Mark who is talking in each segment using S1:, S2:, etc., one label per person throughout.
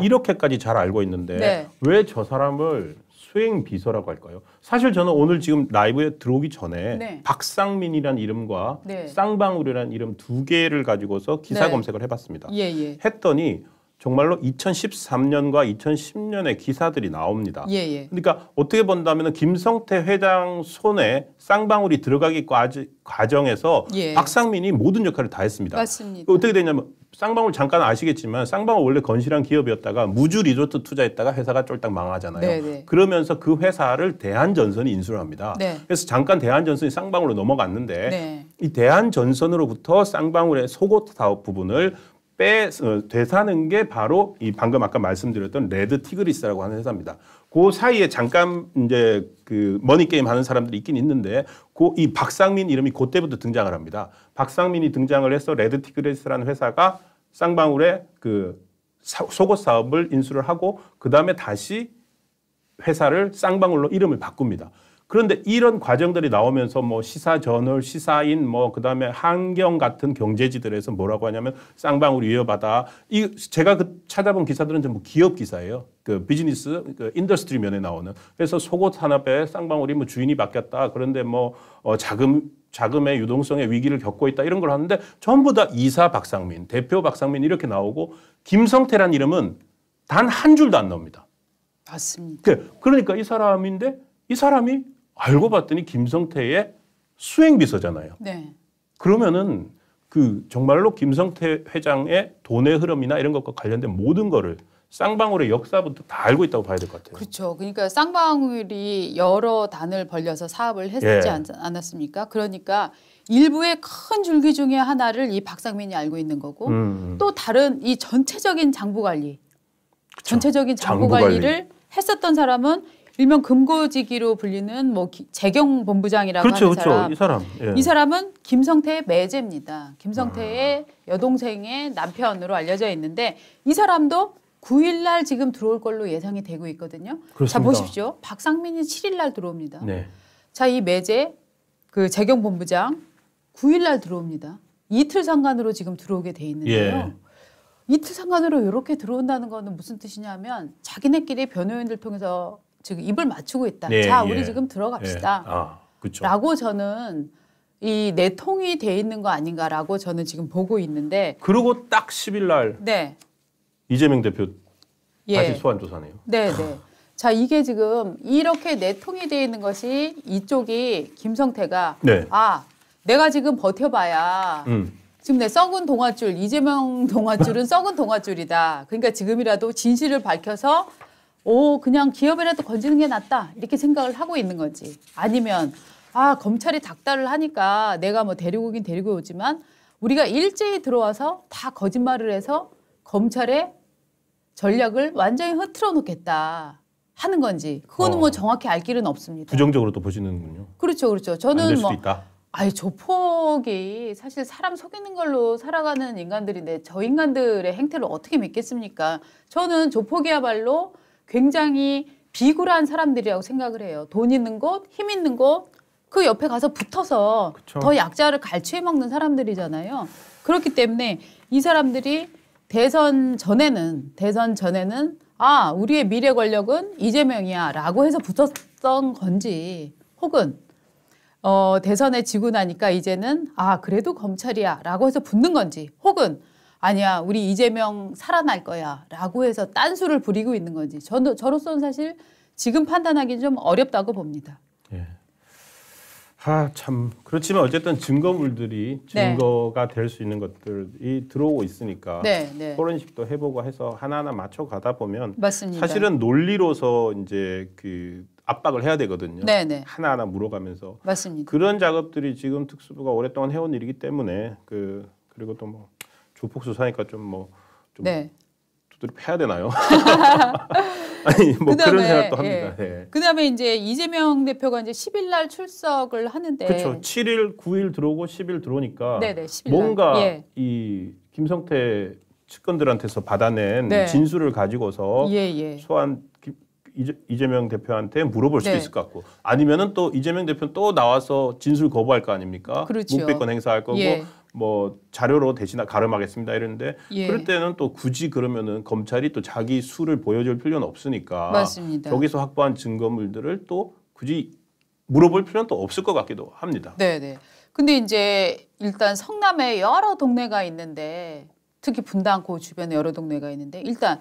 S1: 네. 이렇게까지 잘 알고 있는데 네. 왜저 사람을 수행 비서라고 할까요? 사실 저는 오늘 지금 라이브에 들어오기 전에 네. 박상민이라는 이름과 네. 쌍방울이라는 이름 두 개를 가지고서 기사 네. 검색을 해봤습니다. 예, 예. 했더니 정말로 2013년과 2010년에 기사들이 나옵니다. 예, 예. 그러니까 어떻게 본다면 김성태 회장 손에 쌍방울이 들어가기 과정에서 예. 박상민이 모든 역할을 다 했습니다. 맞습니다. 어떻게 되냐면 쌍방울 잠깐 아시겠지만 쌍방울 원래 건실한 기업이었다가 무주 리조트 투자했다가 회사가 쫄딱 망하잖아요. 네네. 네. 그러면서 그 회사를 대한전선이 인수를 합니다. 네. 그래서 잠깐 대한전선이 쌍방울로 넘어갔는데 네. 이 대한전선으로부터 쌍방울의 속옷 사업 부분을 빼 어, 되사는 게 바로 이 방금 아까 말씀드렸던 레드 티그리스라고 하는 회사입니다. 그 사이에 잠깐 이제 그 머니 게임 하는 사람들이 있긴 있는데 그이 박상민 이름이 그때부터 등장을 합니다. 박상민이 등장을 해서 레드 티그레스라는 회사가 쌍방울에 그 속옷 사업을 인수를 하고 그 다음에 다시 회사를 쌍방울로 이름을 바꿉니다. 그런데 이런 과정들이 나오면서 뭐 시사저널, 시사인, 뭐 그다음에 환경 같은 경제지들에서 뭐라고 하냐면 쌍방울 위협하다. 이 제가 그 찾아본 기사들은 전부 기업 기사예요. 그 비즈니스 그 인더스트리 면에 나오는. 그래서 속옷 산업에 쌍방울이 뭐 주인이 바뀌었다. 그런데 뭐 어, 자금 자금의 유동성의 위기를 겪고 있다 이런 걸 하는데 전부 다 이사 박상민, 대표 박상민 이렇게 나오고 김성태란 이름은 단 한 줄도 안 나옵니다. 맞습니다. 그, 그러니까 이 사람인데 이 사람이 알고 봤더니 김성태의 수행비서잖아요. 네. 그러면은 그 정말로 김성태 회장의 돈의 흐름이나 이런 것과 관련된 모든 거를 쌍방울의 역사부터 다 알고 있다고 봐야 될 것 같아요.
S2: 그렇죠. 그러니까 쌍방울이 여러 단을 벌려서 사업을 했지 예. 않았습니까? 그러니까 일부의 큰 줄기 중에 하나를 이 박상민이 알고 있는 거고 음. 음. 또 다른 이 전체적인 장부 관리, 그쵸. 전체적인 장부, 장부 관리를 관리. 했었던 사람은 일명 금고지기로 불리는 뭐 기, 재경 본부장이라고 그렇죠, 하는 그렇죠. 사람. 그렇죠. 이 사람. 예. 이 사람은 김성태의 매제입니다. 김성태의 아. 여동생의 남편으로 알려져 있는데 이 사람도 9일 날 지금 들어올 걸로 예상이 되고 있거든요. 그렇습니다. 자 보십시오. 박상민이 7일 날 들어옵니다. 네. 자이 매제 그 재경 본부장 9일 날 들어옵니다. 이틀 상간으로 지금 들어오게 돼 있는데요. 예. 이틀 상간으로 이렇게 들어온다는 거는 무슨 뜻이냐면 자기네끼리 변호인들 통해서 지금 입을 맞추고 있다. 네, 자, 예. 우리 예. 지금 들어갑시다. 예. 아, 그렇죠. 라고 저는 이 내통이 돼 있는 거 아닌가라고 저는 지금 보고 있는데.
S1: 그리고 딱 10일 날 네. 이재명 대표 예. 다시 소환 조사네요.
S2: 네, 네. 자, 이게 지금 이렇게 내통이 돼 있는 것이 이쪽이 김성태가 네. 아, 내가 지금 버텨봐야 음. 지금 내 썩은 동아줄 이재명 동아줄은 썩은 동아줄이다. 그러니까 지금이라도 진실을 밝혀서 오, 그냥 기업이라도 건지는 게 낫다. 이렇게 생각을 하고 있는 거지. 아니면, 아, 검찰이 닥달을 하니까 내가 뭐 데리고 긴 데리고 오지만 우리가 일제히 들어와서 다 거짓말을 해서 검찰의 전략을 완전히 흐트러 놓겠다 하는 건지 그거는 뭐 어. 뭐 정확히 알 길은 없습니다.
S1: 부정적으로 또 보시는군요.
S2: 그렇죠, 그렇죠. 저는 뭐 있다. 아니 조폭이 사실 사람 속이는 걸로 살아가는 인간들인데 저 인간들의 행태를 어떻게 믿겠습니까? 저는 조폭이야말로 굉장히 비굴한 사람들이라고 생각을 해요. 돈 있는 곳, 힘 있는 곳, 그 옆에 가서 붙어서 그쵸. 더 약자를 갈취해 먹는 사람들이잖아요. 그렇기 때문에 이 사람들이 대선 전에는 대선 전에는 아 우리의 미래 권력은 이재명이야라고 해서 붙었던 건지 혹은 어 대선에 지고 나니까 이제는 아 그래도 검찰이야라고 해서 붙는 건지 혹은 아니야 우리 이재명 살아날 거야라고 해서 딴수를 부리고 있는 거지 저도 저로서는 사실 지금 판단하기는 좀 어렵다고 봅니다. 예.
S1: 아참 그렇지만 어쨌든 증거물들이 네. 증거가 될 수 있는 것들이 들어오고 있으니까 네, 네. 포렌식도 해보고 해서 하나하나 맞춰 가다 보면 맞습니다. 사실은 논리로서 이제 그 압박을 해야 되거든요. 네네. 네. 하나하나 물어가면서 맞습니다. 그런 작업들이 지금 특수부가 오랫동안 해온 일이기 때문에 그 그리고 또뭐 조폭수 사니까 좀 뭐좀 뭐, 네. 두드려 패야 되나요? 아니 뭐 그다음에, 그런 생각도 합니다. 예. 예.
S2: 그다음에 이제 이재명 대표가 이제 10일 날 출석을 하는데 그렇죠.
S1: 7일, 9일 들어오고 10일 들어오니까 네네, 10일 뭔가 예. 이 김성태 측근들한테서 받아낸 네. 진술을 가지고서 예, 예. 소환 이재명 대표한테 물어볼 수도 네. 있을 것 같고 아니면은 또 이재명 대표 는또 나와서 진술 거부할 거 아닙니까? 그렇죠. 묵배권 행사할 거고 예. 뭐 자료로 대신 가름하겠습니다 이랬는데 예. 그럴 때는 또 굳이 그러면은 검찰이 또 자기 수를 보여줄 필요는 없으니까 맞습니다. 거기서 확보한 증거물들을 또 굳이 물어볼 필요는 또 없을 것 같기도 합니다.
S2: 네네. 네. 근데 이제 일단 성남에 여러 동네가 있는데 특히 분당고 주변에 여러 동네가 있는데 일단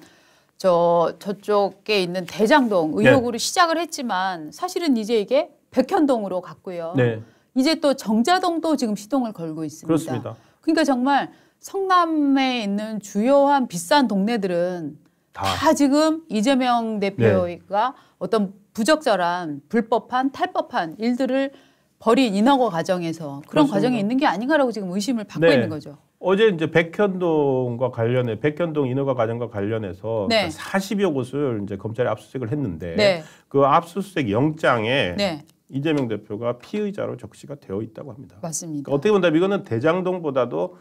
S2: 저 저쪽에 있는 대장동 네. 의혹으로 네. 시작을 했지만 사실은 이제 이게 백현동으로 갔고요. 네. 이제 또 정자동도 지금 시동을 걸고 있습니다. 그렇습니다. 그러니까 정말 성남에 있는 주요한 비싼 동네들은 다, 다 지금 이재명 대표가 네. 어떤 부적절한 불법한 탈법한 일들을 벌인 인허가 과정에서 그런 그렇습니다. 과정에 있는 게 아닌가라고 지금 의심을 받고 네. 있는 거죠.
S1: 어제 이제 백현동과 관련해 백현동 인허가 과정과 관련해서 네. 40여 그 곳을 이제 검찰이 압수수색을 했는데 네. 그 압수수색 영장에 네. 이재명 대표가 피의자로 적시가 되어 있다고 합니다. 맞습니다. 그러니까 어떻게 본다면 이거는 대장동보다도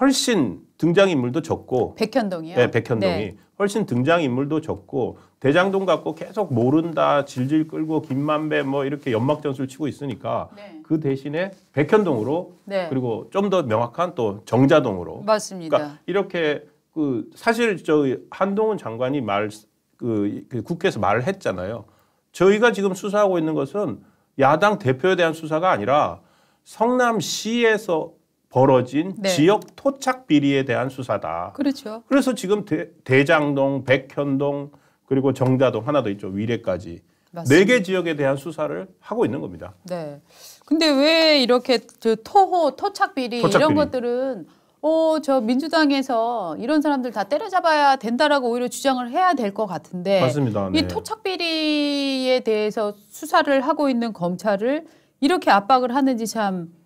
S1: 훨씬 등장인물도 적고
S2: 백현동이요. 네, 백현동이 네.
S1: 훨씬 등장인물도 적고 대장동 갖고 계속 모른다 질질 끌고 김만배 뭐 이렇게 연막 전술 치고 있으니까 네. 그 대신에 백현동으로 네. 그리고 좀 더 명확한 또 정자동으로
S2: 맞습니다. 그러니까
S1: 이렇게 그 사실 저 한동훈 장관이 말그 그 국회에서 말을 했잖아요. 저희가 지금 수사하고 있는 것은 야당 대표에 대한 수사가 아니라 성남시에서 벌어진 네. 지역 토착 비리에 대한 수사다. 그렇죠. 그래서 지금 대, 장동 백현동 그리고 정자동 하나 더 있죠. 위례까지 네 개 지역에 대한 수사를 하고 있는 겁니다.
S2: 네. 근데 왜 이렇게 저 토호 토착 비리 토착 이런 것들은 어, 저 민주당에서 이런 사람들 다 때려잡아야 된다라고 오히려 주장을 해야 될 것 같은데. 맞습니다. 네. 이 토착 비리에 대해서 수사를 하고 있는 검찰을 이렇게 압박을 하는지 참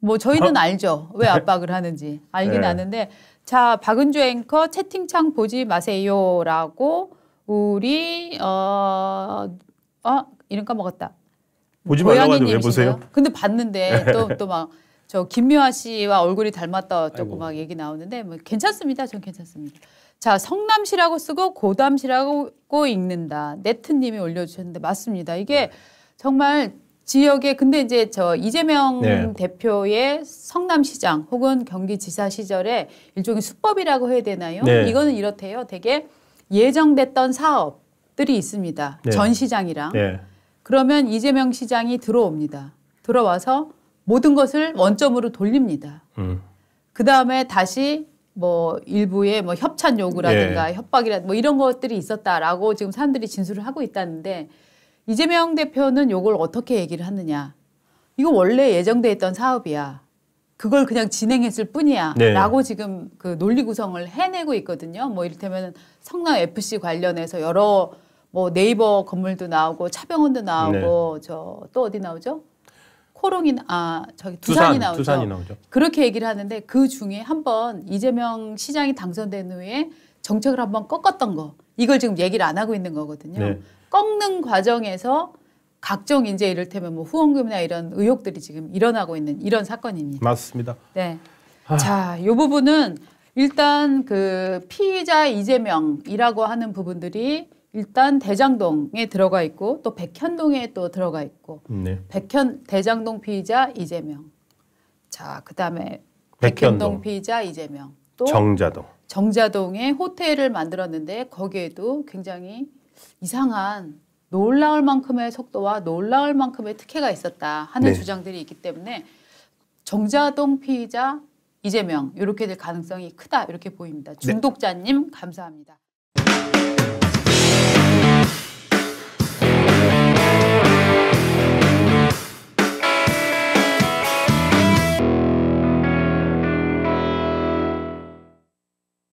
S2: 뭐 저희는 어? 알죠. 왜 네. 압박을 하는지 알긴 네. 아는데 자 박은주 앵커 채팅창 보지 마세요라고 우리 어어 어, 이름 까먹었다.
S1: 보지 말라고 하는데 왜 보세요?
S2: 근데 봤는데 네. 또또 막 저 김미화 씨와 얼굴이 닮았다 어쩌막 얘기 나오는데 뭐 괜찮습니다. 전 괜찮습니다. 자 성남시라고 쓰고 고담시라고 읽는다. 네트님이 올려주셨는데 맞습니다. 이게 네. 정말 지역에 근데 이제 저 이재명 네. 대표의 성남시장 혹은 경기지사 시절에 일종의 수법이라고 해야 되나요? 네. 이거는 이렇대요. 되게 예정됐던 사업들이 있습니다. 네. 전 시장이랑 네. 그러면 이재명 시장이 들어옵니다. 들어와서 모든 것을 원점으로 돌립니다. 음. 그 다음에 다시 뭐 일부의 뭐 협찬 요구라든가 네. 협박이라 뭐 이런 것들이 있었다라고 지금 사람들이 진술을 하고 있다는데 이재명 대표는 요걸 어떻게 얘기를 하느냐. 이거 원래 예정돼 있던 사업이야. 그걸 그냥 진행했을 뿐이야. 네. 라고 지금 그 논리 구성을 해내고 있거든요. 뭐 이를테면 성남 FC 관련해서 여러 뭐 네이버 건물도 나오고 차병원도 나오고 네. 저또 어디 나오죠? 코롱인아 저기 두산이 두산, 나오죠. 두산이 나오죠. 그렇게 얘기를 하는데 그 중에 한 번 이재명 시장이 당선된 후에 정책을 한번 꺾었던 거 이걸 지금 얘기를 안 하고 있는 거거든요. 네. 꺾는 과정에서 각종 이제 이를테면 뭐 후원금이나 이런 의혹들이 지금 일어나고 있는 이런 사건입니다. 맞습니다. 네. 아. 자, 이 부분은 일단 그 피의자 이재명이라고 하는 부분들이 일단 대장동에 들어가 있고 또 백현동에 또 들어가 있고 네. 백현 대장동 피의자 이재명. 자, 그다음에
S1: 백현동, 백현동
S2: 피의자 이재명. 또 정자동. 정자동에 호텔을 만들었는데 거기에도 굉장히 이상한 놀라울 만큼의 속도와 놀라울 만큼의 특혜가 있었다 하는 네. 주장들이 있기 때문에 정자동 피의자 이재명 이렇게 될 가능성이 크다 이렇게 보입니다. 네. 중독자님 네. 감사합니다.